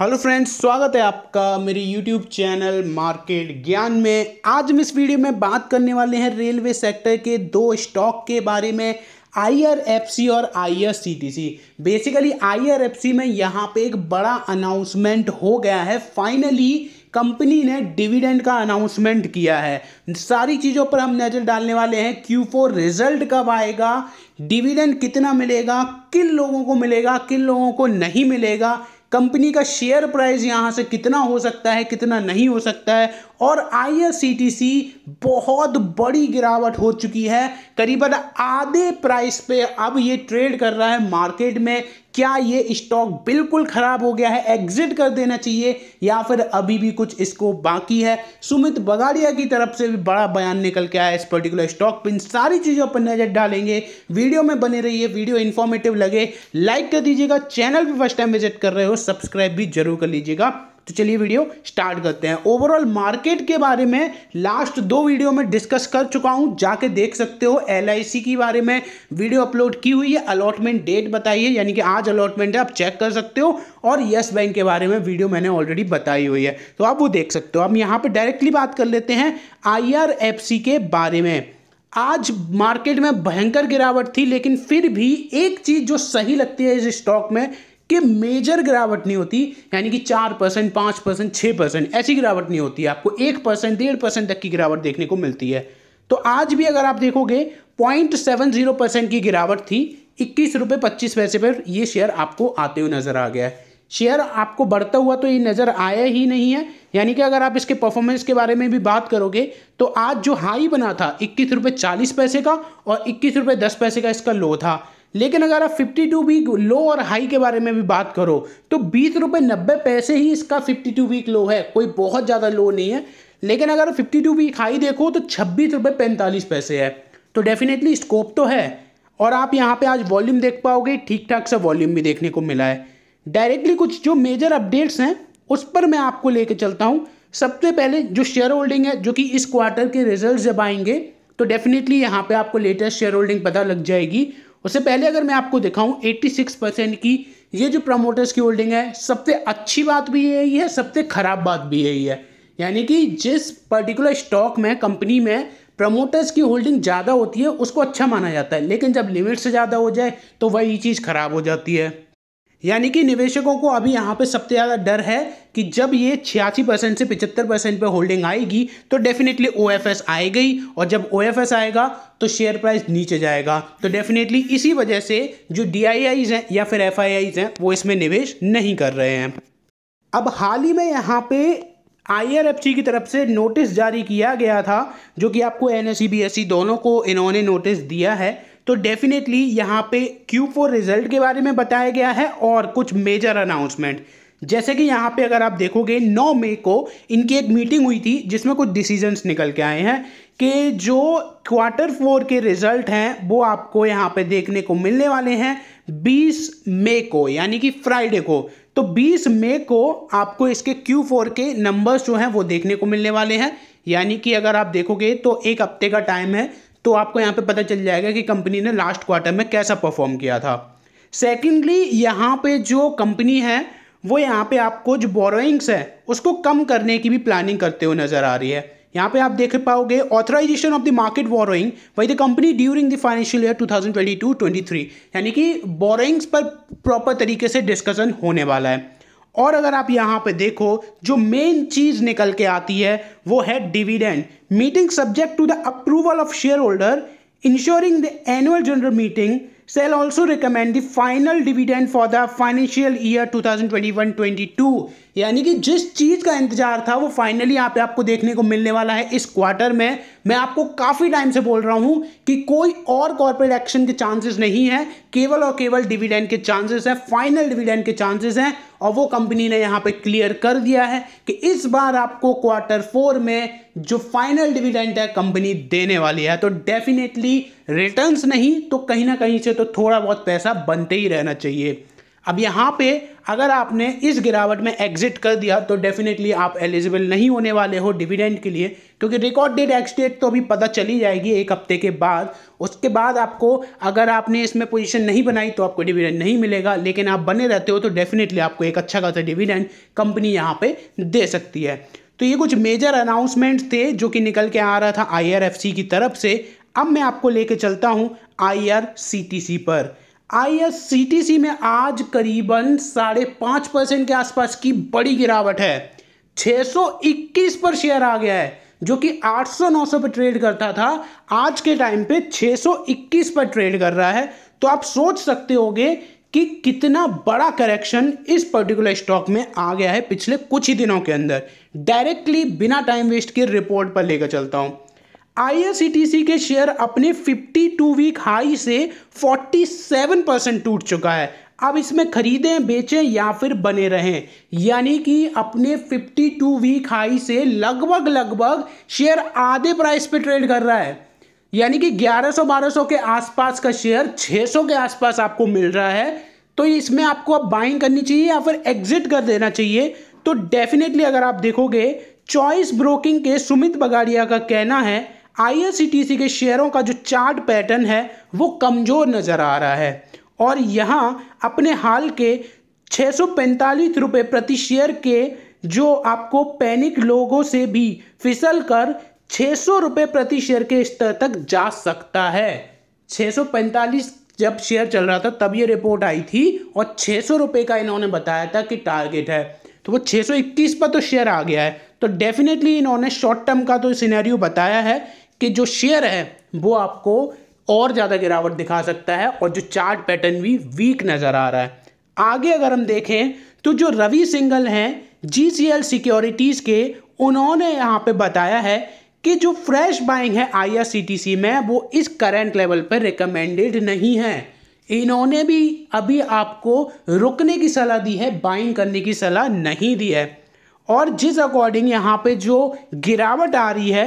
hello friends स्वागत है आपका मेरे यूट्यूब चैनल मार्केट ज्ञान में आज हम इस वीडियो में बात करने वाले हैं रेलवे सेक्टर के दो स्टॉक के बारे में आई और आई बेसिकली आई में यहाँ पे एक बड़ा अनाउंसमेंट हो गया है फाइनली कंपनी ने डिविडेंड का अनाउंसमेंट किया है सारी चीज़ों पर हम नज़र डालने वाले हैं क्यू फोर रिजल्ट कब आएगा डिविडेंड कितना मिलेगा किन लोगों को मिलेगा किन लोगों को नहीं मिलेगा कंपनी का शेयर प्राइस यहाँ से कितना हो सकता है कितना नहीं हो सकता है और आई बहुत बड़ी गिरावट हो चुकी है करीबन आधे प्राइस पे अब ये ट्रेड कर रहा है मार्केट में क्या ये स्टॉक बिल्कुल खराब हो गया है एग्जिट कर देना चाहिए या फिर अभी भी कुछ इसको बाकी है सुमित बगाड़िया की तरफ से भी बड़ा बयान निकल के आया इस पर्टिकुलर स्टॉक पर इन सारी चीज़ों पर नज़र डालेंगे वीडियो में बने रहिए वीडियो इन्फॉर्मेटिव लगे लाइक कर दीजिएगा चैनल भी फर्स्ट टाइम विजिट कर रहे हो सब्सक्राइब भी जरूर कर लीजिएगा तो चलिए वीडियो स्टार्ट करते हैं ओवरऑल मार्केट के बारे में लास्ट दो वीडियो में डिस्कस कर चुका हूं जाके देख सकते हो एल के बारे में वीडियो अपलोड की हुई है अलॉटमेंट डेट बताई है यानी कि आज अलॉटमेंट है आप चेक कर सकते हो और यस बैंक के बारे में वीडियो मैंने ऑलरेडी बताई हुई है तो आप वो देख सकते हो अब यहाँ पर डायरेक्टली बात कर लेते हैं आई के बारे में आज मार्केट में भयंकर गिरावट थी लेकिन फिर भी एक चीज़ जो सही लगती है इस स्टॉक में कि मेजर गिरावट नहीं होती यानी कि चार परसेंट पाँच परसेंट छः परसेंट ऐसी गिरावट नहीं होती है आपको एक परसेंट डेढ़ परसेंट तक की गिरावट देखने को मिलती है तो आज भी अगर आप देखोगे पॉइंट सेवन जीरो परसेंट की गिरावट थी इक्कीस रुपये पच्चीस पैसे पर ये शेयर आपको आते हुए नज़र आ गया है शेयर आपको बढ़ता हुआ तो ये नज़र आया ही नहीं है यानी कि अगर आप इसके परफॉर्मेंस के बारे में भी बात करोगे तो आज जो हाई बना था इक्कीस रुपये चालीस पैसे का और इक्कीस रुपये दस पैसे का इसका लो था लेकिन अगर आप फिफ्टी टू वीक लो और हाई के बारे में भी बात करो तो बीस रुपये नब्बे पैसे ही इसका फिफ्टी टू वीक लो है कोई बहुत ज़्यादा लो नहीं है लेकिन अगर फिफ्टी टू वीक हाई देखो तो छब्बीस रुपये पैंतालीस पैसे है तो डेफिनेटली स्कोप तो है और आप यहाँ पे आज वॉल्यूम देख पाओगे ठीक ठाक सा वॉल्यूम भी देखने को मिला है डायरेक्टली कुछ जो मेजर अपडेट्स हैं उस पर मैं आपको ले चलता हूँ सबसे पहले जो शेयर होल्डिंग है जो कि इस क्वार्टर के रिजल्ट जब आएंगे तो डेफिनेटली यहाँ पे आपको लेटेस्ट शेयर होल्डिंग पता लग जाएगी उससे पहले अगर मैं आपको दिखाऊं 86 परसेंट की ये जो प्रमोटर्स की होल्डिंग है सबसे अच्छी बात भी यही है सबसे खराब बात भी यही है यानी कि जिस पर्टिकुलर स्टॉक में कंपनी में प्रमोटर्स की होल्डिंग ज़्यादा होती है उसको अच्छा माना जाता है लेकिन जब लिमिट से ज़्यादा हो जाए तो वही चीज़ खराब हो जाती है यानी कि निवेशकों को अभी यहाँ पे सबसे ज़्यादा डर है कि जब ये छियासी परसेंट से पिचहत्तर परसेंट पर होल्डिंग आएगी तो डेफिनेटली ओ एफ एस आएगी और जब ओ एफ एस आएगा तो शेयर प्राइस नीचे जाएगा तो डेफिनेटली इसी वजह से जो डी आई आईज हैं या फिर एफ आई आईज हैं वो इसमें निवेश नहीं कर रहे हैं अब हाल ही में यहाँ पे सी की तरफ से नोटिस जारी किया गया था जो कि आपको N S C C B S दोनों को इन्होंने नोटिस दिया है तो डेफिनेटली यहाँ पे Q4 रिजल्ट के बारे में बताया गया है और कुछ मेजर अनाउंसमेंट जैसे कि यहाँ पे अगर आप देखोगे 9 मई को इनकी एक मीटिंग हुई थी जिसमें कुछ डिसीजंस निकल के आए हैं कि जो क्वार्टर फोर के रिजल्ट हैं वो आपको यहाँ पे देखने को मिलने वाले हैं 20 मई को यानी कि फ्राइडे को तो 20 मई को आपको इसके Q4 के नंबर्स जो हैं वो देखने को मिलने वाले हैं यानी कि अगर आप देखोगे तो एक हफ्ते का टाइम है तो आपको यहाँ पे पता चल जाएगा कि कंपनी ने लास्ट क्वार्टर में कैसा परफॉर्म किया था सेकेंडली यहाँ पे जो कंपनी है वो यहाँ पे आपको जो बोरोइंग्स है उसको कम करने की भी प्लानिंग करते हुए नज़र आ रही है यहाँ पे आप देख पाओगे authorization of the market borrowing by the company during the financial year 2022-23 यानी कि बोरोइंग्स पर प्रॉपर तरीके से डिस्कशन होने वाला है और अगर आप यहाँ पे देखो जो मेन चीज़ निकल के आती है वो है dividend meeting subject to the approval of share holder ensuing the annual general meeting shall also recommend the final dividend for the financial year 2021-22 यानी कि जिस चीज़ का इंतजार था वो फाइनली यहाँ पे आपको देखने को मिलने वाला है इस क्वार्टर में मैं आपको काफ़ी टाइम से बोल रहा हूँ कि कोई और कॉर्पोरेट एक्शन के चांसेस नहीं है केवल और केवल डिविडेंड के चांसेस हैं फाइनल डिविडेंड के चांसेस हैं और वो कंपनी ने यहाँ पे क्लियर कर दिया है कि इस बार आपको क्वार्टर फोर में जो फाइनल डिविडेंड है कंपनी देने वाली है तो डेफिनेटली रिटर्न्स नहीं तो कहीं ना कहीं से तो थोड़ा बहुत पैसा बनते ही रहना चाहिए अब यहाँ पे अगर आपने इस गिरावट में एग्जिट कर दिया तो डेफिनेटली आप एलिजिबल नहीं होने वाले हो डिविडेंड के लिए क्योंकि रिकॉर्ड डेट एक्स डेट तो अभी पता चली जाएगी एक हफ्ते के बाद उसके बाद आपको अगर आपने इसमें पोजीशन नहीं बनाई तो आपको डिविडेंड नहीं मिलेगा लेकिन आप बने रहते हो तो डेफिनेटली आपको एक अच्छा खासा डिविडेंड कंपनी यहाँ पर दे सकती है तो ये कुछ मेजर अनाउंसमेंट थे जो कि निकल के आ रहा था आई की तरफ से अब मैं आपको लेके चलता हूँ आई पर आईएससीटीसी में आज करीबन साढ़े पाँच परसेंट के आसपास की बड़ी गिरावट है 621 पर शेयर आ गया है जो कि 800-900 पर ट्रेड करता था आज के टाइम पे 621 पर ट्रेड कर रहा है तो आप सोच सकते होगे कि कितना बड़ा करेक्शन इस पर्टिकुलर स्टॉक में आ गया है पिछले कुछ ही दिनों के अंदर डायरेक्टली बिना टाइम वेस्ट के रिपोर्ट पर लेकर चलता हूं आईआरसीटीसी के शेयर अपने 52 वीक हाई से 47 परसेंट टूट चुका है अब इसमें खरीदें बेचें या फिर बने रहें यानी कि अपने 52 वीक हाई से लगभग लगभग शेयर आधे प्राइस पे ट्रेड कर रहा है यानी कि 1100-1200 के आसपास का शेयर 600 के आसपास आपको मिल रहा है तो इसमें आपको अब बाइंग करनी चाहिए या फिर एग्जिट कर देना चाहिए तो डेफिनेटली अगर आप देखोगे चॉइस ब्रोकिंग के सुमित बगाड़िया का कहना है आईआरसीटीसी के शेयरों का जो चार्ट पैटर्न है वो कमज़ोर नज़र आ रहा है और यहाँ अपने हाल के छः सौ रुपये प्रति शेयर के जो आपको पैनिक लोगों से भी फिसल कर छः सौ रुपये प्रति शेयर के स्तर तक जा सकता है 645 जब शेयर चल रहा था तब ये रिपोर्ट आई थी और छः सौ रुपये का इन्होंने बताया था कि टारगेट है तो वो 621 पर तो शेयर आ गया है तो डेफिनेटली इन्होंने शॉर्ट टर्म का तो सिनेरियो बताया है कि जो शेयर है वो आपको और ज़्यादा गिरावट दिखा सकता है और जो चार्ट पैटर्न भी वीक नज़र आ रहा है आगे अगर हम देखें तो जो रवि सिंगल हैं जी सी एल सिक्योरिटीज़ के उन्होंने यहाँ पे बताया है कि जो फ्रेश बाइंग है आई में वो इस करेंट लेवल पर रिकमेंडेड नहीं है इन्होंने भी अभी आपको रुकने की सलाह दी है बाइंग करने की सलाह नहीं दी है और जिस अकॉर्डिंग यहाँ पे जो गिरावट आ रही है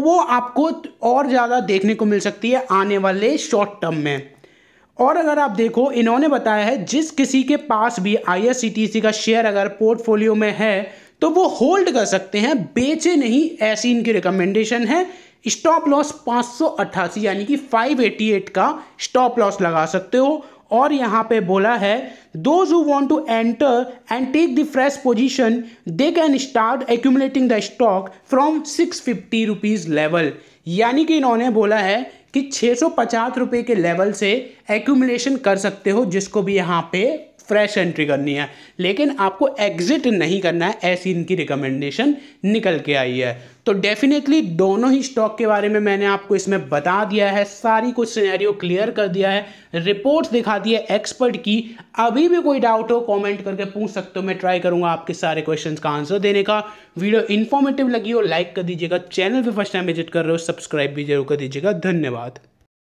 वो आपको और ज़्यादा देखने को मिल सकती है आने वाले शॉर्ट टर्म में और अगर आप देखो इन्होंने बताया है जिस किसी के पास भी आई का शेयर अगर पोर्टफोलियो में है तो वो होल्ड कर सकते हैं बेचे नहीं ऐसी इनकी रिकमेंडेशन है स्टॉप लॉस 588 यानी कि 588 का स्टॉप लॉस लगा सकते हो और यहाँ पे बोला है those who want to enter and take the fresh position they can start accumulating the stock from six fifty rupees level यानी कि इन्होंने बोला है कि छः सौ पचास रुपये के लेवल से एक्यूमलेशन कर सकते हो जिसको भी यहाँ पे फ्रेश एंट्री करनी है लेकिन आपको एग्जिट नहीं करना है ऐसी इनकी रिकमेंडेशन निकल के आई है तो डेफिनेटली दोनों ही स्टॉक के बारे में मैंने आपको इसमें बता दिया है सारी कुछ सिनेरियो क्लियर कर दिया है रिपोर्ट्स दिखा दी है एक्सपर्ट की अभी भी कोई डाउट हो कमेंट करके पूछ सकते हो मैं ट्राई करूंगा आपके सारे क्वेश्चंस का आंसर देने का वीडियो इन्फॉर्मेटिव लगी हो लाइक कर दीजिएगा चैनल भी फर्स्ट टाइम विजिट कर रहे हो सब्सक्राइब भी जरूर कर दीजिएगा धन्यवाद